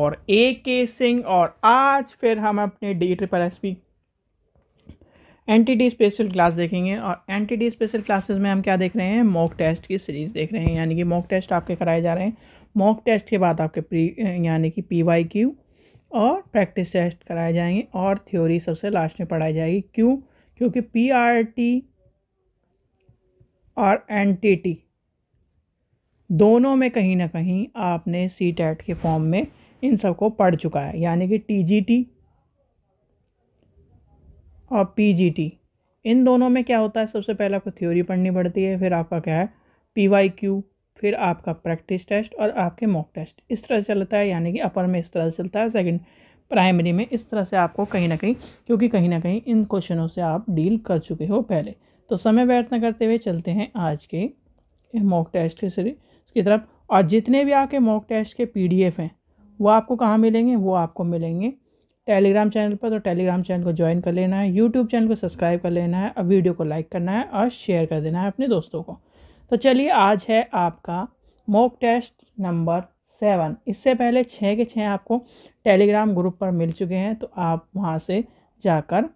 और ए के सिंह और आज फिर हम अपने D triple S P N T D special class देखेंगे और N T D special classes में हम क्या देख रहे हैं मॉक टेस्ट की सीरीज़ देख रहे हैं यानी कि मॉक टेस्ट आपके कराए जा रहे हैं मॉक टेस्ट के बाद आपके प्री यानी कि पी वाई क्यू और प्रैक्टिस टेस्ट कराए जाएंगे और थ्योरी सबसे लास्ट में पढ़ाई जाएगी क्यों क्योंकि पी आर टी और एन टी टी दोनों में कहीं ना कहीं आपने सी टेट के फॉर्म में इन सबको पढ़ चुका है यानी कि टीजीटी और पीजीटी इन दोनों में क्या होता है सबसे पहले आपको थ्योरी पढ़नी पड़ती है फिर आपका क्या है पीवाईक्यू फिर आपका प्रैक्टिस टेस्ट और आपके मॉक टेस्ट इस तरह से चलता है यानी कि अपर में इस तरह से चलता है सेकंड प्राइमरी में इस तरह से आपको कहीं ना कहीं क्योंकि कहीं ना कहीं इन क्वेश्चनों से आप डील कर चुके हो पहले तो समय व्यर्थ न करते हुए चलते हैं आज के मॉक टेस्ट के सीरीज की तरफ और जितने भी आपके मॉक टेस्ट के पी हैं वो आपको कहाँ मिलेंगे वो आपको मिलेंगे टेलीग्राम चैनल पर तो टेलीग्राम चैनल को ज्वाइन कर लेना है यूट्यूब चैनल को सब्सक्राइब कर लेना है और वीडियो को लाइक करना है और शेयर कर देना है अपने दोस्तों को तो चलिए आज है आपका मॉक टेस्ट नंबर सेवन इससे पहले छः के छः आपको टेलीग्राम ग्रुप पर मिल चुके हैं तो आप वहाँ से जाकर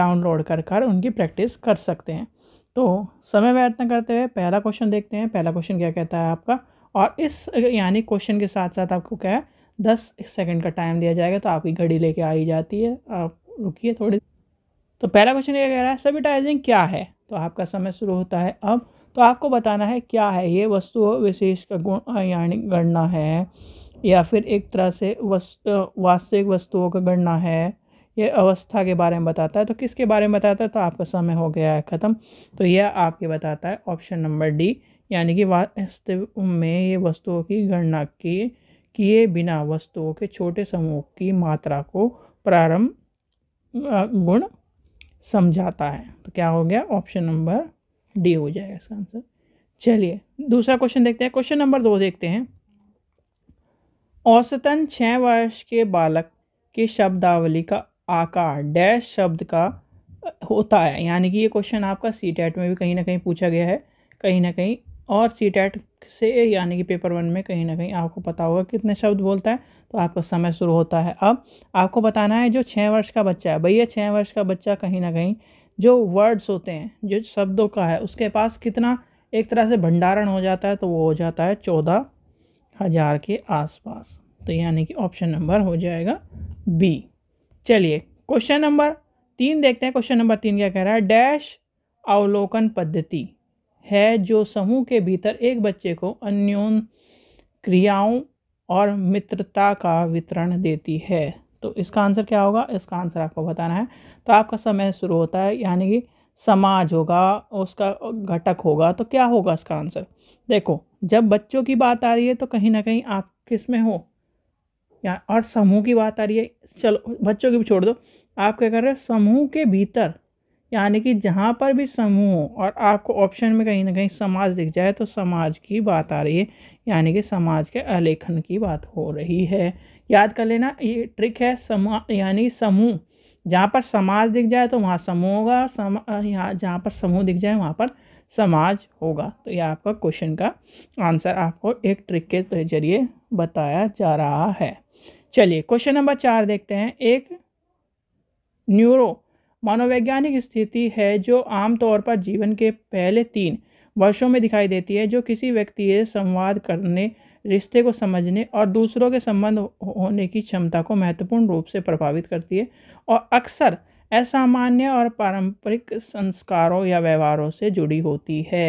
डाउनलोड कर कर उनकी प्रैक्टिस कर सकते हैं तो समय व्यर्थ न करते हुए पहला क्वेश्चन देखते हैं पहला क्वेश्चन क्या कहता है आपका और इस यानी क्वेश्चन के साथ साथ आपको क्या है दस सेकंड का टाइम दिया जाएगा तो आपकी घड़ी लेके आई जाती है आप रुकिए थोड़ी तो पहला क्वेश्चन ये कह रहा है सेबिटाइजिंग क्या है तो आपका समय शुरू होता है अब तो आपको बताना है क्या है ये वस्तु विशेष का गुण यानी गणना है या फिर एक तरह से वस्तु वास्तविक वस्तुओं का गणना है ये अवस्था के बारे में बताता है तो किसके बारे में बताता है तो आपका समय हो गया है ख़त्म तो यह आपके बताता है ऑप्शन नंबर डी यानी कि वास्तव में ये वस्तुओं की गणना की किए बिना वस्तुओं के छोटे समूह की मात्रा को प्रारंभ गुण समझाता है तो क्या हो गया ऑप्शन नंबर डी हो जाएगा इसका आंसर चलिए दूसरा क्वेश्चन देखते हैं क्वेश्चन नंबर दो देखते हैं औसतन छः वर्ष के बालक के शब्दावली का आकार डैश शब्द का होता है यानी कि ये क्वेश्चन आपका सी टेट में भी कहीं ना कहीं पूछा गया है कहीं ना कहीं और सी टैट से यानी कि पेपर वन में कहीं ना कहीं आपको पता होगा कितने शब्द बोलता है तो आपका समय शुरू होता है अब आपको बताना है जो छः वर्ष का बच्चा है भैया छः वर्ष का बच्चा कहीं ना कहीं जो वर्ड्स होते हैं जो शब्दों का है उसके पास कितना एक तरह से भंडारण हो जाता है तो वो हो जाता है चौदह हज़ार के आसपास तो यानी कि ऑप्शन नंबर हो जाएगा बी चलिए क्वेश्चन नंबर तीन देखते हैं क्वेश्चन नंबर तीन क्या कह रहा है डैश अवलोकन पद्धति है जो समूह के भीतर एक बच्चे को अन्योन क्रियाओं और मित्रता का वितरण देती है तो इसका आंसर क्या होगा इसका आंसर आपको बताना है तो आपका समय शुरू होता है यानी कि समाज होगा उसका घटक होगा तो क्या होगा इसका आंसर देखो जब बच्चों की बात आ रही है तो कहीं ना कहीं आप किस में हो या और समूह की बात आ रही है चलो बच्चों की भी छोड़ दो आप क्या कर रहे हो समूह के भीतर यानी कि जहाँ पर भी समूह और आपको ऑप्शन में कहीं ना कहीं समाज दिख जाए तो समाज की बात आ रही है यानी कि समाज के आलेखन की बात हो रही है याद कर लेना ये ट्रिक है समा यानी समूह जहाँ पर समाज दिख जाए तो वहाँ समूह होगा और समा यहाँ जहाँ पर समूह दिख जाए वहाँ पर समाज होगा तो ये आपका क्वेश्चन का आंसर आपको एक ट्रिक के जरिए बताया जा रहा है चलिए क्वेश्चन नंबर चार देखते हैं एक न्यूरो मनोवैज्ञानिक स्थिति है जो आमतौर पर जीवन के पहले तीन वर्षों में दिखाई देती है जो किसी व्यक्ति से संवाद करने रिश्ते को समझने और दूसरों के संबंध होने की क्षमता को महत्वपूर्ण रूप से प्रभावित करती है और अक्सर असामान्य और पारंपरिक संस्कारों या व्यवहारों से जुड़ी होती है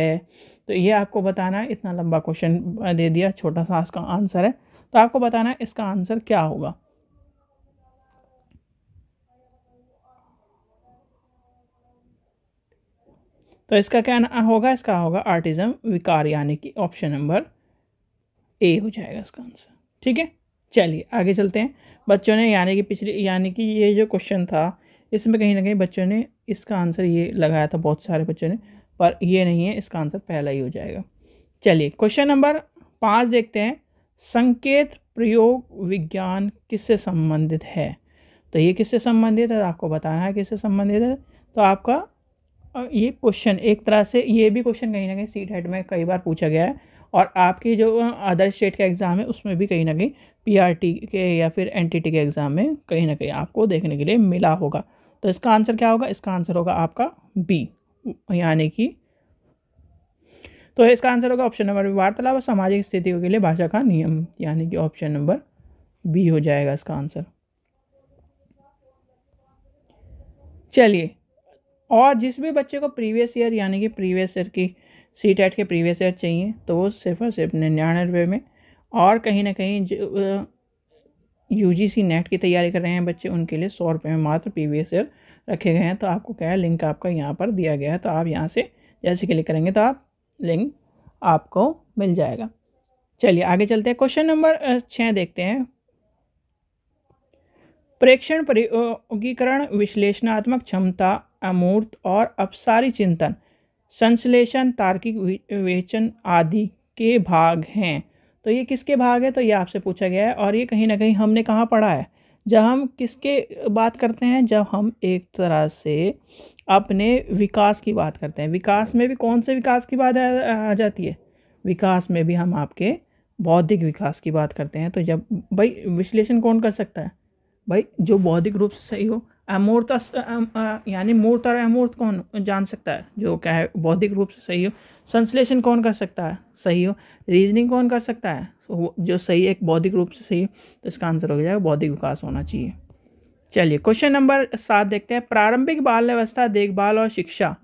तो ये आपको बताना है इतना लंबा क्वेश्चन दे दिया छोटा सा इसका आंसर है तो आपको बताना है इसका आंसर क्या होगा तो इसका क्या होगा इसका होगा आर्टिज़म विकार यानी कि ऑप्शन नंबर ए हो जाएगा इसका आंसर ठीक है चलिए आगे चलते हैं बच्चों ने यानी कि पिछले यानी कि ये जो क्वेश्चन था इसमें कहीं ना कहीं बच्चों ने इसका आंसर ये लगाया था बहुत सारे बच्चों ने पर ये नहीं है इसका आंसर पहला ही हो जाएगा चलिए क्वेश्चन नंबर पाँच देखते हैं संकेत प्रयोग विज्ञान किससे संबंधित है तो ये किससे संबंधित है आपको बताना है किससे संबंधित है तो आपका ये क्वेश्चन एक तरह से ये भी क्वेश्चन कहीं ना कहीं सीट हेड में कई बार पूछा गया है और आपके जो अदर स्टेट का एग्ज़ाम है उसमें भी कहीं ना कहीं पीआरटी के या फिर एनटीटी के एग्ज़ाम में कहीं ना कहीं आपको देखने के लिए मिला होगा तो इसका आंसर क्या होगा इसका आंसर होगा आपका बी यानी कि तो इसका आंसर होगा ऑप्शन नंबर बी वार्तालाप और सामाजिक स्थितियों के लिए भाषा का नियम यानी कि ऑप्शन नंबर बी हो जाएगा इसका आंसर चलिए और जिस भी बच्चे को प्रीवियस ईयर यानी कि प्रीवियस ईयर की सी टेट e के प्रीवियस ईयर चाहिए तो वो सिर्फ और सिर्फ निन्यानवे रुपये में और कहीं ना कहीं यू जी सी नेट की तैयारी कर रहे हैं बच्चे उनके लिए सौ रुपये में मात्र प्रीवियस ईयर रखे गए हैं तो आपको क्या है लिंक आपका यहाँ पर दिया गया है तो आप यहाँ से जैसे क्लिक करेंगे तो आप लिंक आपको मिल जाएगा चलिए आगे चलते हैं क्वेश्चन नंबर छः देखते हैं प्रेक्षण प्रयोगीकरण विश्लेषणात्मक क्षमता अमूर्त और अपसारी चिंतन संश्लेषण तार्किक विवेचन आदि के भाग हैं तो ये किसके भाग है तो ये आपसे पूछा गया है और ये कहीं ना कहीं हमने कहाँ पढ़ा है जब हम किसके बात करते हैं जब हम एक तरह से अपने विकास की बात करते हैं विकास में भी कौन से विकास की बात आ जाती है विकास में भी हम आपके बौद्धिक विकास की बात करते हैं तो जब भाई विश्लेषण कौन कर सकता है भाई जो बौद्धिक रूप से सही हो अमूर्त यानी मूर्त और अमूर्त कौन जान सकता है जो क्या है बौद्धिक रूप से सही हो संश्लेषण कौन कर सकता है सही हो रीजनिंग कौन कर सकता है जो सही एक बौद्धिक रूप से सही हो तो इसका आंसर हो जाएगा बौद्धिक विकास होना चाहिए चलिए क्वेश्चन नंबर सात देखते हैं प्रारंभिक बाल व्यवस्था देखभाल और शिक्षा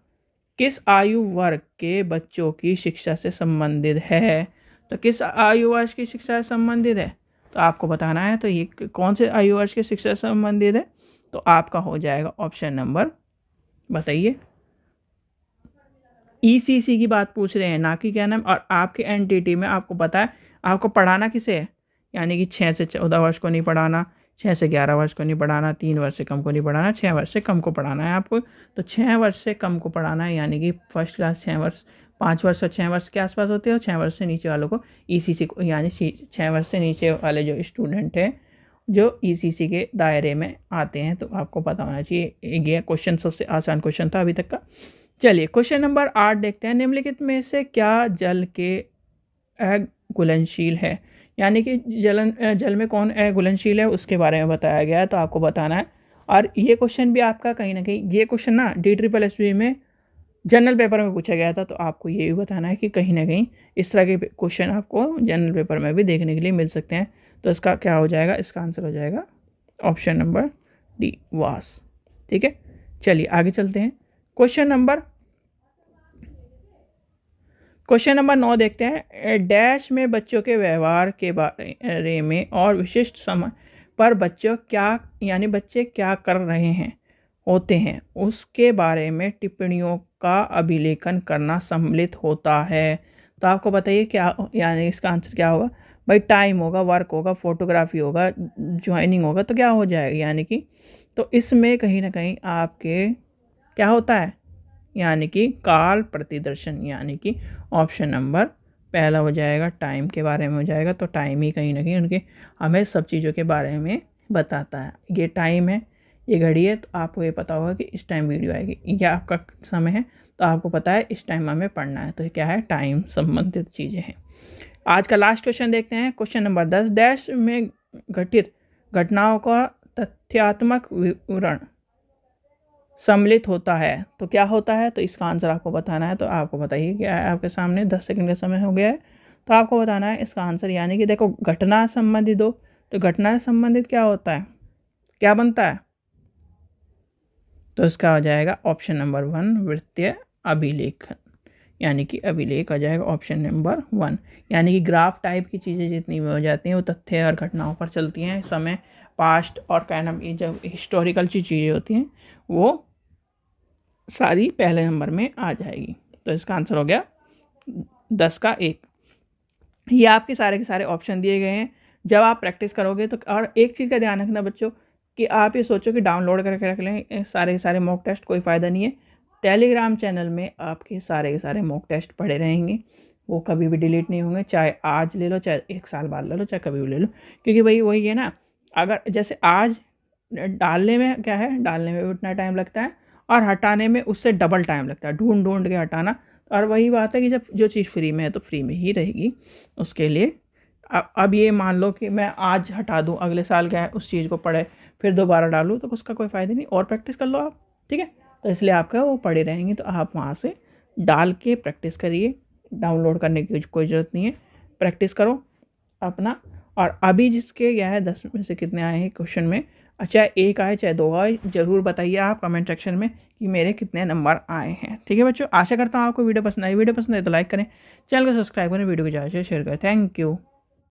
किस आयु वर्ग के बच्चों की शिक्षा से संबंधित है तो किस आयु वर्ष की शिक्षा से संबंधित है तो आपको बताना है तो ये कौन से आयु वर्ष की शिक्षा से संबंधित है तो आपका हो जाएगा ऑप्शन नंबर बताइए ईसीसी e की बात पूछ रहे हैं ना कि क्या नाम और आपके एनटीटी में आपको पता है आपको पढ़ाना किसे है यानी कि छः से चौदह वर्ष को नहीं पढ़ाना छः से ग्यारह वर्ष को नहीं पढ़ाना तीन वर्ष से कम को नहीं पढ़ाना छः वर्ष से कम को पढ़ाना है आपको तो छः वर्ष से कम को पढ़ाना है यानी कि फर्स्ट क्लास छः वर्ष पाँच वर्ष और छः वर्ष के आसपास होते हैं और छः वर्ष से नीचे वालों को ई e सी सी यानी छः वर्ष से नीचे वाले जो स्टूडेंट हैं जो ई e के दायरे में आते हैं तो आपको पता होना चाहिए ये क्वेश्चन सबसे आसान क्वेश्चन था अभी तक का चलिए क्वेश्चन नंबर आठ देखते हैं निम्नलिखित में से क्या जल के घुलनशील है यानी कि जलन जल में कौन घुलनशील है उसके बारे में बताया गया है तो आपको बताना है और ये क्वेश्चन भी आपका कहीं ना कहीं ये क्वेश्चन ना डी ट्रिपल एस में जनरल पेपर में पूछा गया था तो आपको ये भी बताना है कि कहीं ना कहीं इस तरह के क्वेश्चन आपको जनरल पेपर में भी देखने के लिए मिल सकते हैं तो इसका क्या हो जाएगा इसका आंसर हो जाएगा ऑप्शन नंबर डी वास ठीक है चलिए आगे चलते हैं क्वेश्चन नंबर क्वेश्चन नंबर नौ देखते हैं डैश में बच्चों के व्यवहार के बारे में और विशिष्ट समय पर बच्चों क्या यानी बच्चे क्या कर रहे हैं होते हैं उसके बारे में टिप्पणियों का अभिलेखन करना सम्मिलित होता है तो आपको बताइए क्या यानी इसका आंसर क्या होगा भाई टाइम होगा वर्क होगा फोटोग्राफी होगा ज्वाइनिंग होगा तो क्या हो जाएगा यानी कि तो इसमें कहीं ना कहीं आपके क्या होता है यानी कि काल प्रतिदर्शन यानी कि ऑप्शन नंबर पहला हो जाएगा टाइम के बारे में हो जाएगा तो टाइम ही कहीं ना कहीं उनके हमें सब चीज़ों के बारे में बताता है ये टाइम है ये घड़ी है तो आपको ये पता होगा कि इस टाइम वीडियो आएगी ये आपका समय है तो आपको पता है इस टाइम हमें पढ़ना है तो क्या है टाइम संबंधित चीज़ें हैं आज का लास्ट क्वेश्चन देखते हैं क्वेश्चन नंबर दस डैश में घटित घटनाओं का तथ्यात्मक विवरण सम्मिलित होता है तो क्या होता है तो इसका आंसर आपको बताना है तो आपको बताइए क्या है आपके सामने दस सेकंड का समय हो गया है तो आपको बताना है इसका आंसर यानी कि देखो घटना संबंधित दो तो घटना संबंधित क्या होता है क्या बनता है तो इसका हो जाएगा ऑप्शन नंबर वन वित्तीय अभिलेखन यानी कि अभिलेख आ जाएगा ऑप्शन नंबर वन यानी कि ग्राफ टाइप की चीज़ें जितनी भी हो जाती हैं वो तथ्य और घटनाओं पर चलती हैं समय पास्ट और क्या नाम ये जब हिस्टोरिकल चीज़ें होती हैं वो सारी पहले नंबर में आ जाएगी तो इसका आंसर हो गया दस का एक ये आपके सारे के सारे ऑप्शन दिए गए हैं जब आप प्रैक्टिस करोगे तो और एक चीज़ का ध्यान रखना बच्चों कि आप ये सोचो कि डाउनलोड करके रख लें सारे के सारे मॉक टेस्ट कोई फ़ायदा नहीं है टेलीग्राम चैनल में आपके सारे के सारे मॉक टेस्ट पड़े रहेंगे वो कभी भी डिलीट नहीं होंगे चाहे आज ले लो चाहे एक साल बाद ले लो चाहे कभी भी ले लो क्योंकि भाई वही है ना अगर जैसे आज डालने में क्या है डालने में भी उतना टाइम लगता है और हटाने में उससे डबल टाइम लगता है ढूंढ ढूंढ के हटाना और वही बात है कि जब जो चीज़ फ्री में है तो फ्री में ही रहेगी उसके लिए अब अब ये मान लो कि मैं आज हटा दूँ अगले साल क्या है उस चीज़ को पढ़े फिर दोबारा डालूँ तो उसका कोई फ़ायदा नहीं और प्रैक्टिस कर लो आप ठीक है तो इसलिए आपका वो पड़े रहेंगे तो आप वहाँ से डाल के प्रैक्टिस करिए डाउनलोड करने की कोई ज़रूरत नहीं है प्रैक्टिस करो अपना और अभी जिसके क्या है दस में से कितने आए हैं क्वेश्चन में अच्छा एक आए चाहे दो आए ज़रूर बताइए आप कमेंट सेक्शन में कि मेरे कितने नंबर आए हैं ठीक है बच्चों आशा करता हूँ आपको वीडियो पसंद आई वीडियो पसंद आए तो लाइक करें चैनल को सब्सक्राइब करें वीडियो को ज़्यादा से शेयर करें थैंक यू